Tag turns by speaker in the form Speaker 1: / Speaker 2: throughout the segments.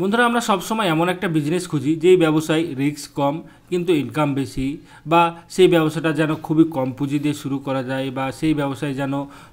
Speaker 1: বন্ধুরা আমরা সবসময় এমন একটা বিজনেস খুঁজি যেই ব্যবসায় রিস্ক কম কিন্তু ইনকাম বেশি বা সেই ব্যবসাটা যেন খুবই কম পুঁজি দিয়ে শুরু করা যায় বা সেই ব্যবসায় যেন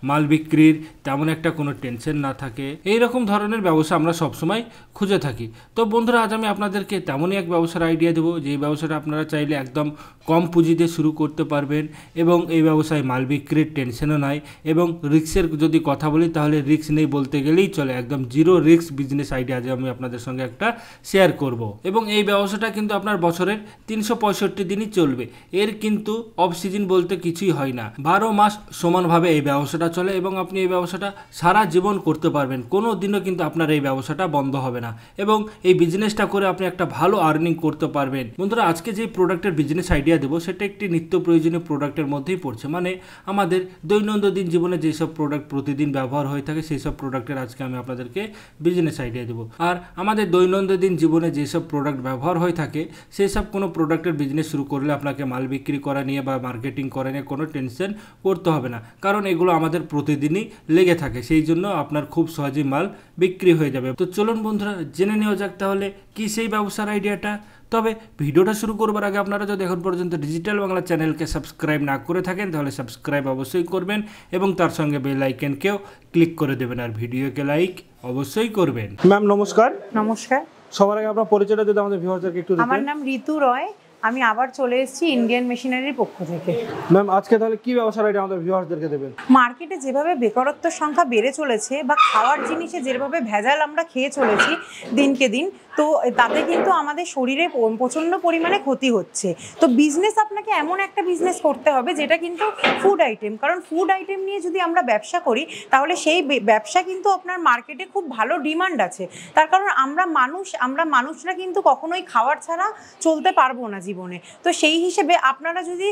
Speaker 1: মাল বিক্রির তেমন একটা কোনো টেনশন না থাকে এই রকম ধরনের ব্যবসা আমরা সবসময় খুঁজে থাকি তো বন্ধুরা আজ আমি আপনাদেরকে তেমনই এক ব্যবসার আইডিয়া দেবো যে ব্যবসাটা আপনারা চাইলে একদম কম পুঁজি দিয়ে শুরু করতে পারবেন এবং এই ব্যবসায় মাল বিক্রির টেনশনও নাই এবং রিক্সের যদি কথা বলি তাহলে রিক্স নেই বলতে গেলেই চলে একদম জিরো রিক্স বিজনেস আইডিয়া আজ আমি আপনাদের সঙ্গে একটা শেয়ার করব এবং এই ব্যবসাটা কিন্তু আপনার বছরের তিন 365 দিনই চলবে এর কিন্তু অফ সিজন বলতে কিছুই হয় না বারো মাস সমানভাবে এই ব্যবসাটা চলে এবং আপনি এই ব্যবসাটা সারা জীবন করতে পারবেন কোনো দিনও কিন্তু আপনার এই ব্যবসাটা বন্ধ হবে না এবং এই বিজনেসটা করে আপনি একটা ভালো আর্নিং করতে পারবেন বন্ধুরা আজকে যে প্রোডাক্টের বিজনেস আইডিয়া দেবো সেটা একটি নিত্য প্রয়োজনীয় প্রোডাক্টের মধ্যেই পড়ছে মানে আমাদের দৈনন্দিন জীবনে যেসব প্রোডাক্ট প্রতিদিন ব্যবহার হয়ে থাকে সেই সব প্রোডাক্টের আজকে আমি আপনাদেরকে বিজনেস আইডিয়া দেবো আর আমাদের দৈনন্দিন জীবনে যেসব প্রোডাক্ট ব্যবহার হয়ে থাকে সেই সব কোনো প্রোডাক্ট প্রোডাক্টের বিজনেস শুরু করলে আপনাকে মাল বিক্রি করা নিয়ে বা মার্কেটিং করা নিয়ে কোনো টেনশন করতে হবে না কারণ এগুলো আমাদের প্রতিদিনই লেগে থাকে সেই জন্য আপনার খুব সহজেই মাল বিক্রি হয়ে যাবে তো চলুন বন্ধুরা জেনে নেওয়া যাক তাহলে কি সেই ব্যবসার আইডিয়াটা তবে ভিডিওটা শুরু করবার আগে আপনারা যদি এখন পর্যন্ত ডিজিটাল বাংলা চ্যানেলকে সাবস্ক্রাইব না করে থাকেন তাহলে সাবস্ক্রাইব অবশ্যই করবেন এবং তার সঙ্গে বেল আইকনকেও ক্লিক করে দেবেন আর ভিডিওকে লাইক অবশ্যই করবেন ম্যাম নমস্কার নমস্কার সবার আগে আপনার পরিচয়টা যদি আমাদের ভিউয়ারদেরকে একটু আমার নাম
Speaker 2: ঋতু রয় আমি আবার চলে এসেছি ইন্ডিয়ান
Speaker 1: মেশিনারির পক্ষ থেকে ম্যাম আজকে তাহলে কি ব্যবসা এটা আমাদের ভিউয়ার্সদেরকে দেবেন
Speaker 2: মার্কেটে যেভাবে বেকারত্বের সংখ্যা বেড়ে চলেছে বা খাওয়ার জিনিসে যেভাবে ভেজাল আমরা খেয়ে চলেছি দিনকে দিন তো তাতে কিন্তু আমাদের শরীরে প্রচণ্ড পরিমাণে ক্ষতি হচ্ছে তো বিজনেস আপনাকে এমন একটা বিজনেস করতে হবে যেটা কিন্তু ফুড আইটেম কারণ ফুড আইটেম নিয়ে যদি আমরা ব্যবসা করি তাহলে সেই ব্যবসা কিন্তু আপনার মার্কেটে খুব ভালো ডিমান্ড আছে তার কারণ আমরা মানুষ আমরা মানুষরা কিন্তু কখনোই খাওয়ার ছাড়া চলতে পারবো না জীবন জীবনে তো সেই হিসেবে আপনারা যদি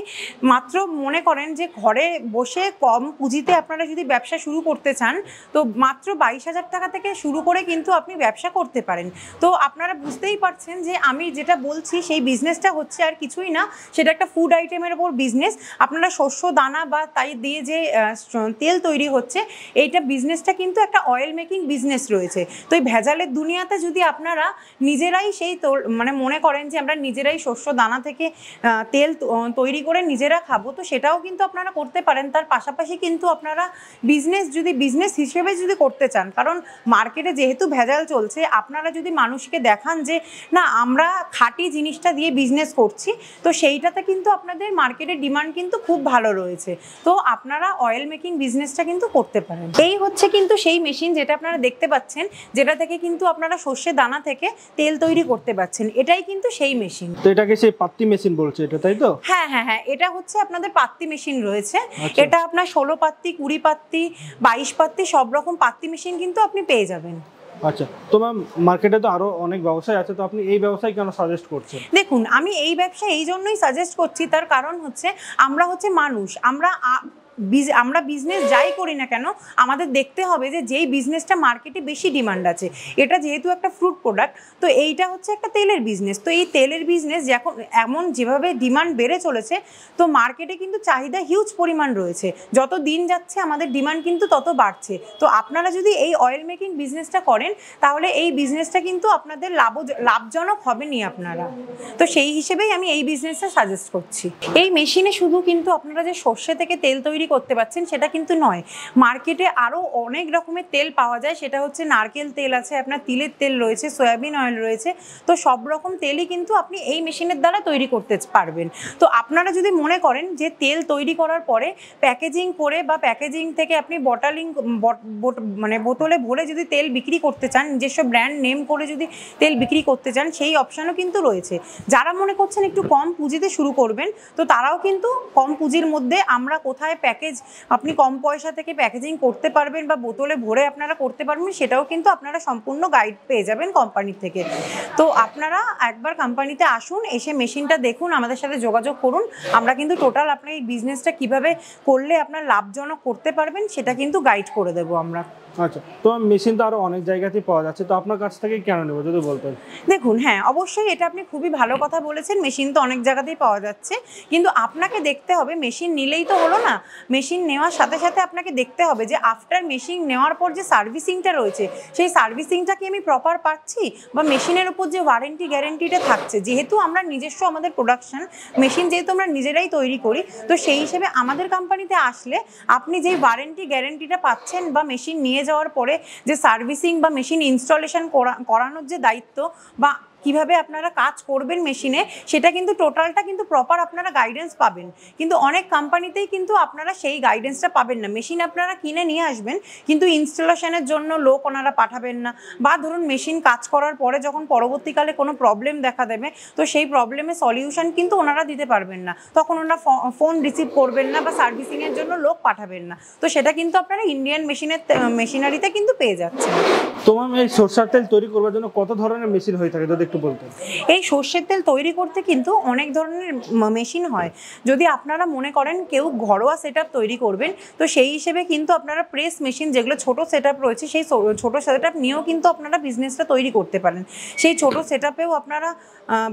Speaker 2: মাত্র মনে করেন যে ঘরে বসে কম পুঁজিতে আপনারা যদি ব্যবসা শুরু করতে চান তো মাত্র বাইশ হাজার টাকা থেকে শুরু করে কিন্তু আপনি ব্যবসা করতে পারেন তো আপনারা বুঝতেই পারছেন যে আমি যেটা বলছি সেই বিজনেসটা হচ্ছে আর কিছুই না সেটা একটা ফুড আইটেমের ওপর বিজনেস আপনারা শস্য দানা বা তাই দিয়ে যে তেল তৈরি হচ্ছে এইটা বিজনেসটা কিন্তু একটা অয়েল মেকিং বিজনেস রয়েছে তো এই ভেজালের দুনিয়াতে যদি আপনারা নিজেরাই সেই মানে মনে করেন যে আমরা নিজেরাই শস্য দানা দানা থেকে তেল তৈরি করে নিজেরা খাবো তো সেটাও কিন্তু আপনারা করতে পারেন তার পাশাপাশি কিন্তু আপনারা বিজনেস যদি বিজনেস হিসেবে যদি করতে চান কারণ মার্কেটে যেহেতু ভেজাল চলছে আপনারা যদি মানুষকে দেখান যে না আমরা খাঁটি জিনিসটা দিয়ে বিজনেস করছি তো সেইটাতে কিন্তু আপনাদের মার্কেটের ডিমান্ড কিন্তু খুব ভালো রয়েছে তো আপনারা অয়েল মেকিং বিজনেসটা কিন্তু করতে পারেন এই হচ্ছে কিন্তু সেই মেশিন যেটা আপনারা দেখতে পাচ্ছেন যেটা থেকে কিন্তু আপনারা শস্যের দানা থেকে তেল তৈরি করতে পারছেন এটাই কিন্তু সেই মেশিন তো
Speaker 1: এটাকে সেই পাত্তি মেশিন বলছে এটা তাই তো
Speaker 2: হ্যাঁ হ্যাঁ হ্যাঁ এটা হচ্ছে আপনাদের পাত্তি মেশিন রয়েছে আচ্ছা। এটা আপনার ষোলো পাত্তি কুড়ি পাত্তি বাইশ পাত্তি সব রকম পাত্তি মেশিন কিন্তু আপনি পেয়ে যাবেন
Speaker 1: আচ্ছা তো ম্যাম মার্কেটে তো আরো অনেক ব্যবসায় আছে তো আপনি এই ব্যবসায় কেন সাজেস্ট করছেন
Speaker 2: দেখুন আমি এই ব্যবসা এই জন্যই সাজেস্ট করছি তার কারণ হচ্ছে আমরা হচ্ছে মানুষ আমরা আমরা বিজনেস যাই করি না কেন আমাদের দেখতে হবে যে যেই বিজনেসটা মার্কেটে বেশি ডিমান্ড আছে এটা যেহেতু একটা ফ্রুট প্রোডাক্ট তো এইটা হচ্ছে একটা তেলের বিজনেস তো এই তেলের বিজনেস যখন এমন যেভাবে ডিমান্ড বেড়ে চলেছে তো মার্কেটে কিন্তু চাহিদা হিউজ পরিমাণ রয়েছে যত দিন যাচ্ছে আমাদের ডিমান্ড কিন্তু তত বাড়ছে তো আপনারা যদি এই অয়েল মেকিং বিজনেসটা করেন তাহলে এই বিজনেসটা কিন্তু আপনাদের লাভ লাভজনক হবেনি আপনারা তো সেই হিসেবেই আমি এই বিজনেসটা সাজেস্ট করছি এই মেশিনে শুধু কিন্তু আপনারা যে সর্ষে থেকে তেল তৈরি বিক্রি করতে পারছেন সেটা কিন্তু নয় মার্কেটে আরও অনেক রকমের তেল পাওয়া যায় সেটা হচ্ছে নারকেল তেল আছে আপনার তিলের তেল রয়েছে সয়াবিন অয়েল রয়েছে তো সব রকম তেলই কিন্তু আপনি এই মেশিনের দ্বারা তৈরি করতে পারবেন তো আপনারা যদি মনে করেন যে তেল তৈরি করার পরে প্যাকেজিং করে বা প্যাকেজিং থেকে আপনি বটালিং মানে বোতলে ভরে যদি তেল বিক্রি করতে চান নিজস্ব ব্র্যান্ড নেম করে যদি তেল বিক্রি করতে চান সেই অপশানও কিন্তু রয়েছে যারা মনে করছেন একটু কম পুঁজিতে শুরু করবেন তো তারাও কিন্তু কম পুঁজির মধ্যে আমরা কোথায় প্যাকেজ আপনি কম পয়সা থেকে প্যাকেজিং করতে পারবেন বা বোতলে ভরে আপনারা করতে পারবেন সেটাও কিন্তু আপনারা সম্পূর্ণ গাইড পেয়ে যাবেন কোম্পানির থেকে তো আপনারা একবার কোম্পানিতে আসুন এসে মেশিনটা দেখুন আমাদের সাথে যোগাযোগ করুন আমরা কিন্তু টোটাল আপনার এই বিজনেসটা কিভাবে করলে আপনার লাভজনক করতে পারবেন সেটা কিন্তু গাইড
Speaker 1: করে দেবো আমরা আচ্ছা তো মেশিন তো আরো অনেক জায়গাতেই পাওয়া যাচ্ছে তো আপনার কাছ থেকে কেন নেব যদি বলতেন
Speaker 2: দেখুন হ্যাঁ অবশ্যই এটা আপনি খুবই ভালো কথা বলেছেন মেশিন তো অনেক জায়গাতেই পাওয়া যাচ্ছে কিন্তু আপনাকে দেখতে হবে মেশিন নিলেই তো হলো না মেশিন নেওয়ার সাথে সাথে আপনাকে দেখতে হবে যে আফটার মেশিন নেওয়ার পর যে সার্ভিসিংটা রয়েছে সেই সার্ভিসিংটা কি আমি প্রপার পাচ্ছি বা মেশিনের উপর যে ওয়ারেন্টি গ্যারেন্টিটা থাকছে যেহেতু আমরা নিজস্ব আমাদের প্রোডাকশন মেশিন যেহেতু আমরা নিজেরাই তৈরি করি তো সেই হিসেবে আমাদের কোম্পানিতে আসলে আপনি যেই ওয়ারেন্টি গ্যারেন্টিটা পাচ্ছেন বা মেশিন নিয়ে যাওয়ার পরে যে সার্ভিসিং বা মেশিন ইনস্টলেশন করানোর যে দায়িত্ব বা কিভাবে আপনারা কাজ করবেন মেশিনে সেটা কিন্তু টোটালটা কিন্তু প্রপার আপনারা গাইডেন্স পাবেন কিন্তু অনেক কোম্পানিতেই কিন্তু আপনারা সেই গাইডেন্সটা পাবেন না মেশিন আপনারা কিনে নিয়ে আসবেন কিন্তু ইনস্টলেশনের জন্য লোক ওনারা পাঠাবেন না বা ধরুন মেশিন কাজ করার পরে যখন পরবর্তীকালে কোনো প্রবলেম দেখা দেবে তো সেই প্রবলেমের সলিউশন কিন্তু ওনারা দিতে পারবেন না তখন ওনারা ফোন রিসিভ করবেন না বা সার্ভিসিংয়ের জন্য লোক পাঠাবেন না তো সেটা কিন্তু আপনারা ইন্ডিয়ান মেশিনের মেশিনারিতে কিন্তু পেয়ে যাচ্ছেন
Speaker 1: তোমার এই সরষার তেল তৈরি করবার জন্য কত ধরনের মেশিন হয়ে থাকে যদি একটু বলতেন
Speaker 2: এই সর্ষের তেল তৈরি করতে কিন্তু অনেক ধরনের মেশিন হয় যদি আপনারা মনে করেন কেউ ঘরোয়া সেট তৈরি করবেন তো সেই হিসেবে কিন্তু আপনারা প্রেস মেশিন যেগুলো ছোট সেট রয়েছে সেই ছোট সেট নিয়েও কিন্তু আপনারা বিজনেসটা তৈরি করতে পারেন সেই ছোট সেট আপনারা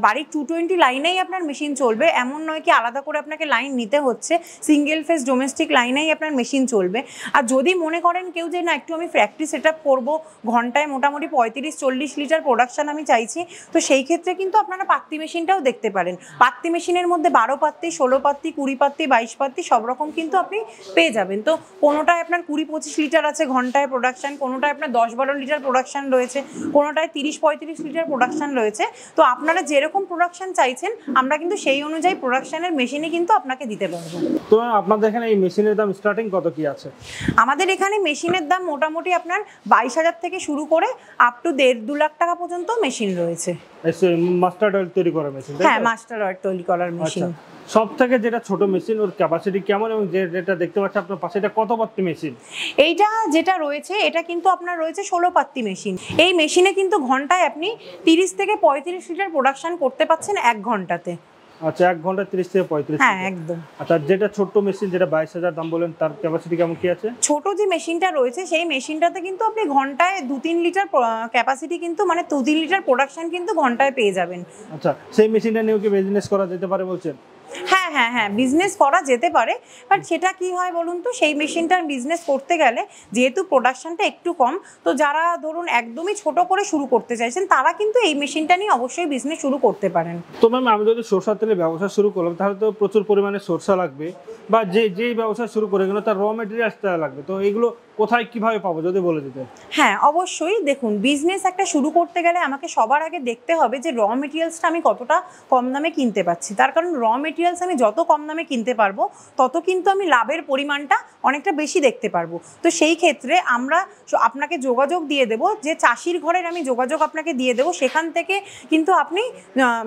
Speaker 2: বাড়ির টু টোয়েন্টি লাইনেই আপনার মেশিন চলবে এমন নয় কি আলাদা করে আপনাকে লাইন নিতে হচ্ছে সিঙ্গেল ফেস ডোমেস্টিক লাইনেই আপনার মেশিন চলবে আর যদি মনে করেন কেউ যে না একটু আমি ফ্যাক্টরি সেট আপ করবো ঘন্টায় মোটামুটি পঁয়ত্রিশ চল্লিশ লিটার প্রোডাকশান আমি চাইছি তো সেই ক্ষেত্রে কিন্তু আপনারা পাত্তি মেশিনটাও দেখতে পারেন পাত্তি মেশিনের মধ্যে বারো পাত্তি ষোলো পাত্তি কুড়ি পাত্তি বাইশ পাত্তি সব রকম কিন্তু আপনি পেয়ে যাবেন তো কোনোটায় আপনার কুড়ি পঁচিশ লিটার আছে ঘন্টায় প্রোডাকশান কোনোটায় আপনার দশ বারো লিটার প্রোডাকশান রয়েছে কোনোটায় তিরিশ পঁয়ত্রিশ লিটার প্রোডাকশান রয়েছে তো আপনারা যেরকম প্রোডাকশান চাইছেন আমরা কিন্তু সেই অনুযায়ী প্রোডাকশানের মেশিনে কিন্তু আপনাকে দিতে পারবো
Speaker 1: তো আপনাদের এখানে এই মেশিনের দাম স্টার্টিং কত কি আছে
Speaker 2: আমাদের এখানে মেশিনের দাম মোটামুটি আপনার বাইশ হাজার থেকে শুরু করে আপ টু দেড় দু লাখ টাকা পর্যন্ত মেশিন
Speaker 1: রয়েছে অয়েল হ্যাঁ, তৈরি করার মেশিন হ্যাঁ করার সব থেকে যেটা ছোট মেশিন ওর ক্যাপাসিটি কেমন এবং যেটা দেখতে আপনার পাশে এটা মেশিন
Speaker 2: এইটা যেটা রয়েছে এটা কিন্তু আপনার রয়েছে মেশিন এই মেশিনে কিন্তু ঘন্টায় আপনি তিরিশ থেকে পঁয়ত্রিশ লিটার প্রোডাকশন করতে পারছেন এক ঘন্টাতে
Speaker 1: আচ্ছা এক ঘন্টা 30 থেকে পঁয়ত্রিশ হ্যাঁ একদম আচ্ছা যেটা ছোট্ট মেশিন যেটা বাইশ হাজার দাম বলেন তার ক্যাপাসিটি কেমন কি আছে
Speaker 2: ছোট যে মেশিনটা রয়েছে সেই মেশিনটাতে কিন্তু আপনি ঘন্টায় দু তিন লিটার ক্যাপাসিটি কিন্তু মানে দু তিন লিটার প্রোডাকশন কিন্তু ঘন্টায় পেয়ে যাবেন
Speaker 1: আচ্ছা সেই মেশিনটা নিয়ে কি বিজনেস করা যেতে পারে বলছেন
Speaker 2: হ্যাঁ হ্যাঁ হ্যাঁ হ্যাঁ বিজনেস করা যেতে পারে বাট সেটা কি হয় বলুন তো সেই মেশিনটার বিজনেস করতে গেলে যেহেতু প্রোডাকশানটা একটু কম তো যারা ধরুন একদমই ছোট করে শুরু করতে চাইছেন তারা কিন্তু এই মেশিনটা নিয়ে অবশ্যই বিজনেস শুরু করতে পারেন
Speaker 1: তো ম্যাম আমি যদি সরষার তেলে ব্যবসা শুরু করলাম তাহলে তো প্রচুর পরিমাণে সরষা লাগবে বা যে যেই ব্যবসা শুরু করে গেল তার র মেটেরিয়ালসটা লাগবে তো এইগুলো কোথায় কিভাবে পাবো যদি বলে দিতে
Speaker 2: হ্যাঁ অবশ্যই দেখুন বিজনেস একটা শুরু করতে গেলে আমাকে সবার আগে দেখতে হবে যে র মেটেরিয়ালসটা আমি কতটা কম দামে কিনতে পারছি তার কারণ র মেটেরিয়ালস আমি আমি যত কম দামে কিনতে পারবো তত কিন্তু আমি লাভের পরিমাণটা অনেকটা বেশি দেখতে পারবো তো সেই ক্ষেত্রে আমরা আপনাকে যোগাযোগ দিয়ে দেব যে চাষির ঘরের আমি যোগাযোগ আপনাকে দিয়ে দেবো সেখান থেকে কিন্তু আপনি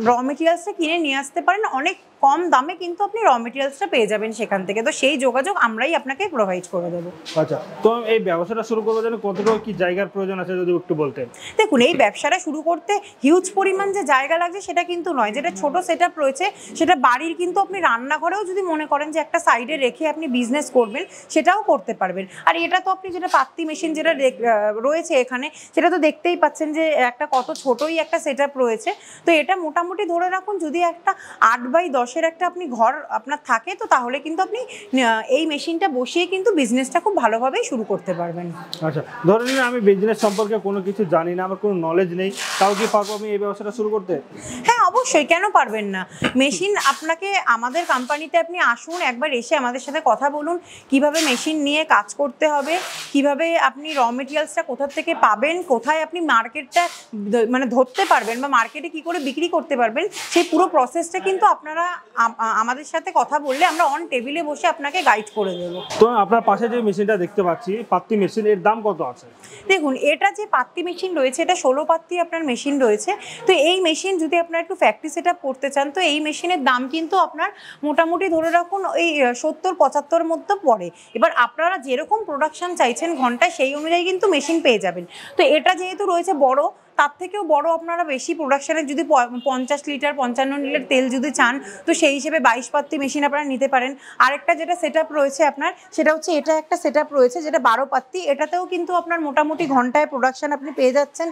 Speaker 2: র মেটেরিয়ালসটা কিনে নিয়ে আসতে পারেন অনেক কম দামে কিন্তু আপনি র মেটেরিয়ালসটা পেয়ে যাবেন সেখান থেকে তো সেই যোগাযোগ আমরাই আপনাকে প্রোভাইড করে দেবো
Speaker 1: আচ্ছা তো এই ব্যবসাটা শুরু করার জন্য কতটুকু কি জায়গার প্রয়োজন আছে যদি একটু বলতেন
Speaker 2: দেখুন এই ব্যবসাটা শুরু করতে হিউজ পরিমাণ যে জায়গা লাগছে সেটা কিন্তু নয় যেটা ছোট সেট রয়েছে সেটা বাড়ির কিন্তু আপনি রান্নাঘরেও যদি মনে করেন যে একটা সাইডে রেখে আপনি বিজনেস করবেন সেটাও করতে পারবেন আর এটা তো আপনি যেটা পাত্তি মেশিন যেটা রয়েছে এখানে সেটা তো দেখতেই পাচ্ছেন যে একটা কত ছোটই একটা সেট রয়েছে তো এটা মোটামুটি ধরে রাখুন যদি একটা আট বাই দশ বয়সের একটা আপনি ঘর আপনার থাকে তো তাহলে কিন্তু আপনি এই মেশিনটা বসিয়ে কিন্তু বিজনেসটা খুব ভালোভাবেই শুরু করতে
Speaker 1: পারবেন আচ্ছা ধরে নিন আমি বিজনেস সম্পর্কে কোনো কিছু জানি না আমার কোনো নলেজ নেই তাও কি পারবো আমি এই ব্যবসাটা শুরু করতে
Speaker 2: হ্যাঁ অবশ্যই কেন পারবেন না মেশিন আপনাকে আমাদের কোম্পানিতে আপনি আসুন একবার এসে আমাদের সাথে কথা বলুন কিভাবে মেশিন নিয়ে কাজ করতে হবে কিভাবে আপনি র মেটেরিয়ালসটা কোথা থেকে পাবেন কোথায় আপনি মার্কেটটা মানে ধরতে পারবেন বা মার্কেটে কি করে বিক্রি করতে পারবেন সেই পুরো প্রসেসটা কিন্তু আপনারা আমাদের সাথে কথা বললে আমরা অন টেবিলে বসে আপনাকে গাইড করে দেবো
Speaker 1: তো আপনার পাশে যে মেশিনটা দেখতে পাচ্ছি পাত্তি মেশিন এর দাম কত আছে
Speaker 2: দেখুন এটা যে পাত্তি মেশিন রয়েছে এটা ষোলো পাত্তি আপনার মেশিন রয়েছে তো এই মেশিন যদি আপনার একটু ফ্যাক্টরি সেট করতে চান তো এই মেশিনের দাম কিন্তু আপনার মোটামুটি ধরে রাখুন এই সত্তর পঁচাত্তর মধ্যে পড়ে এবার আপনারা যেরকম প্রোডাকশান চাইছেন ঘন্টায় সেই অনুযায়ী কিন্তু মেশিন পেয়ে যাবেন তো এটা যেহেতু রয়েছে বড় তার থেকেও বড় আপনারা বেশি প্রোডাকশানের যদি পঞ্চাশ লিটার পঞ্চান্ন লিটার তেল যদি চান তো সেই হিসেবে বাইশ পাত্তি মেশিন আপনারা নিতে পারেন আরেকটা যেটা সেট রয়েছে আপনার সেটা হচ্ছে এটা একটা সেট রয়েছে যেটা বারো পাত্তি এটাতেও কিন্তু আপনার মোটামুটি ঘন্টায় প্রোডাকশান আপনি পেয়ে যাচ্ছেন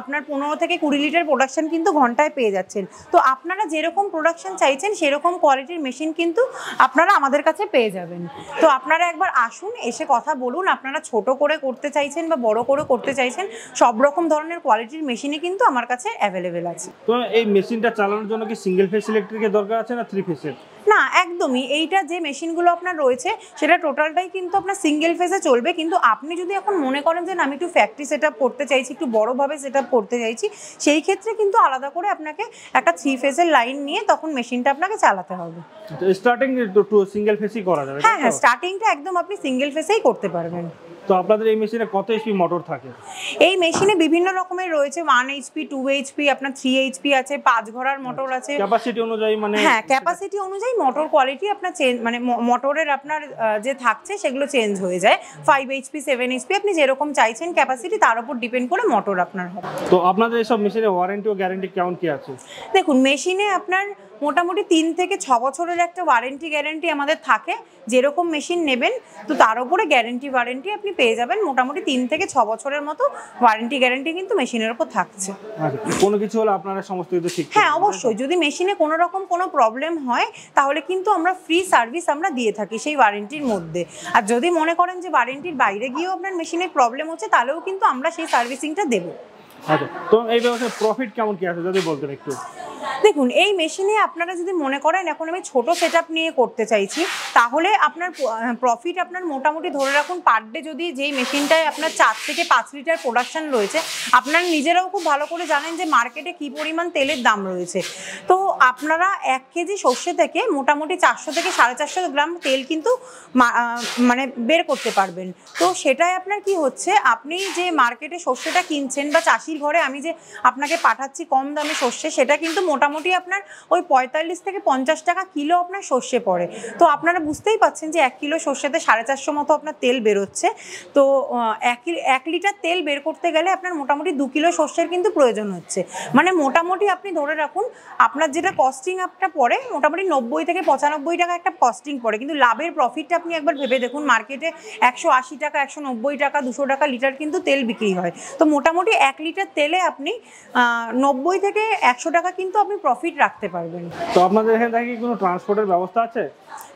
Speaker 2: আপনার পনেরো থেকে কুড়ি লিটার প্রোডাকশান কিন্তু ঘন্টায় পেয়ে যাচ্ছেন তো আপনারা যেরকম প্রোডাকশান চাইছেন সেরকম কোয়ালিটির মেশিন কিন্তু আপনারা আমাদের কাছে পেয়ে যাবেন তো আপনারা একবার আসুন এসে কথা বলুন আপনারা ছোট করে করতে চাইছেন বা বড় করে করতে চাইছেন সব রকম ধরনের কোয়ালিটি কোয়ালিটির মেশিনই কিন্তু আমার কাছে
Speaker 1: অ্যাভেলেবেল আছে তো এই মেশিনটা চালানোর জন্য কি সিঙ্গেল ফেস ইলেকট্রিকের দরকার আছে না থ্রি ফেসের
Speaker 2: না একদমই এইটা যে মেশিনগুলো আপনার রয়েছে সেটা টোটালটাই কিন্তু আপনার সিঙ্গেল ফেসে চলবে কিন্তু আপনি যদি এখন মনে করেন যে আমি একটু ফ্যাক্টরি সেট করতে চাইছি একটু বড়োভাবে সেট করতে চাইছি সেই ক্ষেত্রে কিন্তু আলাদা করে আপনাকে একটা থ্রি ফেসের লাইন নিয়ে তখন মেশিনটা আপনাকে চালাতে হবে
Speaker 1: স্টার্টিং সিঙ্গেল ফেসই করা যাবে হ্যাঁ হ্যাঁ স্টার্টিংটা একদম আপনি সিঙ্গেল ফেসেই করতে পারবেন তো আপনাদের এই মেশিনে কত এসপি মোটর থাকে
Speaker 2: এই মেশিনে বিভিন্ন রকমের রয়েছে ওয়ান
Speaker 1: পি টু পি
Speaker 2: আপনার থ্রি পি আছে পাঁচ ঘোড়ার মোটর আছে ক্যাপাসিটি
Speaker 1: অনুযায়ী মানে হ্যাঁ
Speaker 2: ক্যাপাসিটি অনুযায়ী মোটর কোয়ালিটি আপনার চেঞ্জ মানে মোটরের আপনার যে থাকছে সেগুলো চেঞ্জ হয়ে যায় ফাইভ পি সেভেন পি আপনি যেরকম চাইছেন ক্যাপাসিটি তার উপর ডিপেন্ড করে মোটর আপনার হবে
Speaker 1: তো আপনাদের এইসব মেশিনে ওয়ারেন্টি ও গ্যারেন্টি কেমন কি আছে
Speaker 2: দেখুন মেশিনে আপনার মোটামুটি তিন থেকে ছ বছরের একটা ওয়ারেন্টি গ্যারেন্টি আমাদের থাকে যেরকম মেশিন নেবেন তো তার উপরে গ্যারেন্টি ওয়ারেন্টি আপনি পেয়ে যাবেন মোটামুটি তিন থেকে ছ বছরের মতো ওয়ারেন্টি গ্যারেন্টি কিন্তু মেশিনের উপর থাকছে
Speaker 1: আচ্ছা, কোনো কিছু হলে আপনারা সমস্ত কিছু ঠিক
Speaker 2: হ্যাঁ অবশ্যই যদি মেশিনে কোনো রকম কোনো প্রবলেম হয় তাহলে কিন্তু আমরা ফ্রি সার্ভিস আমরা দিয়ে থাকি সেই ওয়ারেন্টির মধ্যে আর যদি মনে করেন যে ওয়ারেন্টির বাইরে গিয়েও আপনার মেশিনে প্রবলেম হচ্ছে তাহলেও কিন্তু আমরা সেই সার্ভিসিংটা দেবো
Speaker 1: আচ্ছা তো এই ব্যবসায় প্রফিট কেমন কি আছে যদি বলতেন একটু
Speaker 2: দেখুন এই মেশিনে আপনারা যদি মনে করেন এখন আমি ছোট সেট নিয়ে করতে চাইছি তাহলে আপনার প্রফিট আপনার মোটামুটি ধরে রাখুন পার ডে যদি যেই মেশিনটায় আপনার চার থেকে পাঁচ লিটার প্রোডাকশান রয়েছে আপনার নিজেরাও খুব ভালো করে জানেন যে মার্কেটে কি পরিমাণ তেলের দাম রয়েছে তো আপনারা এক কেজি সর্ষে থেকে মোটামুটি চারশো থেকে সাড়ে চারশো গ্রাম তেল কিন্তু মানে বের করতে পারবেন তো সেটাই আপনার কি হচ্ছে আপনি যে মার্কেটে সর্ষেটা কিনছেন বা চাষির ঘরে আমি যে আপনাকে পাঠাচ্ছি কম দামে সর্ষে সেটা কিন্তু মোটামুটি মোটামুটি আপনার ওই পঁয়তাল্লিশ থেকে পঞ্চাশ টাকা কিলো আপনার সর্ষে পড়ে তো আপনারা বুঝতেই পাচ্ছেন যে এক কিলো সর্ষেতে সাড়ে চারশো মতো আপনার তেল বেরোচ্ছে তো এক এক লিটার তেল বের করতে গেলে আপনার মোটামুটি দু কিলো সর্ষের কিন্তু প্রয়োজন হচ্ছে মানে মোটামুটি আপনি ধরে রাখুন আপনার যেটা কস্টিং আপটা পড়ে মোটামুটি নব্বই থেকে পঁচানব্বই টাকা একটা কস্টিং পড়ে কিন্তু লাভের প্রফিটটা আপনি একবার ভেবে দেখুন মার্কেটে একশো আশি টাকা একশো নব্বই টাকা দুশো টাকা লিটার কিন্তু তেল বিক্রি হয় তো মোটামুটি এক লিটার তেলে আপনি নব্বই থেকে একশো টাকা কিন্তু আপনি প্রফিট রাখতে পারবেন
Speaker 1: তো আপনাদের এখানে থেকে কোনো ট্রান্সপোর্টের ব্যবস্থা আছে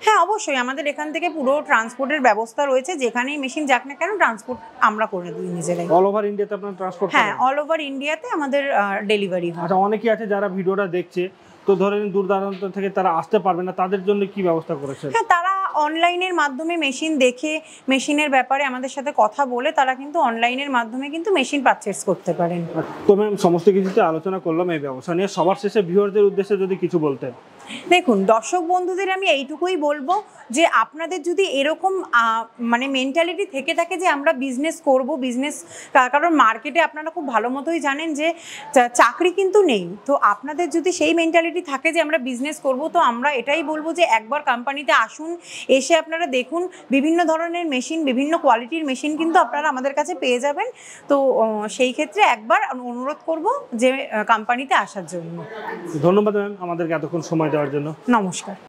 Speaker 2: হ্যাঁ অবশ্যই আমাদের এখান থেকে পুরো ট্রান্সপোর্টের ব্যবস্থা রয়েছে যেখানেই মেশিন যাক না কেন ট্রান্সপোর্ট আমরা করে দিই নিজেরাই অল
Speaker 1: ওভার ইন্ডিয়াতে আপনারা ট্রান্সপোর্ট হ্যাঁ অল ওভার ইন্ডিয়াতে আমাদের ডেলিভারি হয় আচ্ছা অনেকেই আছে যারা ভিডিওটা দেখছে তো ধরেন দূর দূরান্ত থেকে তারা আসতে পারবে না তাদের জন্য কি ব্যবস্থা করেছেন
Speaker 2: হ্যাঁ অনলাইনের মাধ্যমে মেশিন দেখে মেশিনের ব্যাপারে আমাদের সাথে কথা
Speaker 1: বলে তারা কিন্তু
Speaker 2: অনলাইনের মাধ্যমে কিন্তু মেশিন পারচেস করতে পারেন
Speaker 1: তো ম্যাম সমস্ত কিছুতে আলোচনা করলাম এই ব্যবসা নিয়ে সবার শেষে ভিউয়ারদের উদ্দেশ্যে যদি কিছু বলতেন
Speaker 2: দেখুন দর্শক বন্ধুদের আমি এইটুকুই বলবো যে আপনাদের যদি এরকম মানে মেন্টালিটি থেকে থাকে যে আমরা বিজনেস করব বিজনেস কারণ মার্কেটে আপনারা খুব ভালো মতোই জানেন যে চাকরি কিন্তু নেই তো আপনাদের যদি সেই মেন্টালিটি থাকে যে আমরা বিজনেস করব তো আমরা এটাই বলবো যে একবার কোম্পানিতে আসুন এসে আপনারা দেখুন বিভিন্ন ধরনের মেশিন বিভিন্ন কোয়ালিটির মেশিন কিন্তু আপনারা আমাদের কাছে পেয়ে যাবেন তো সেই ক্ষেত্রে একবার অনুরোধ করব যে কোম্পানিতে আসার জন্য
Speaker 1: ধন্যবাদ ম্যাম আমাদেরকে এতক্ষণ সময় দেওয়ার জন্য
Speaker 2: নমস্কার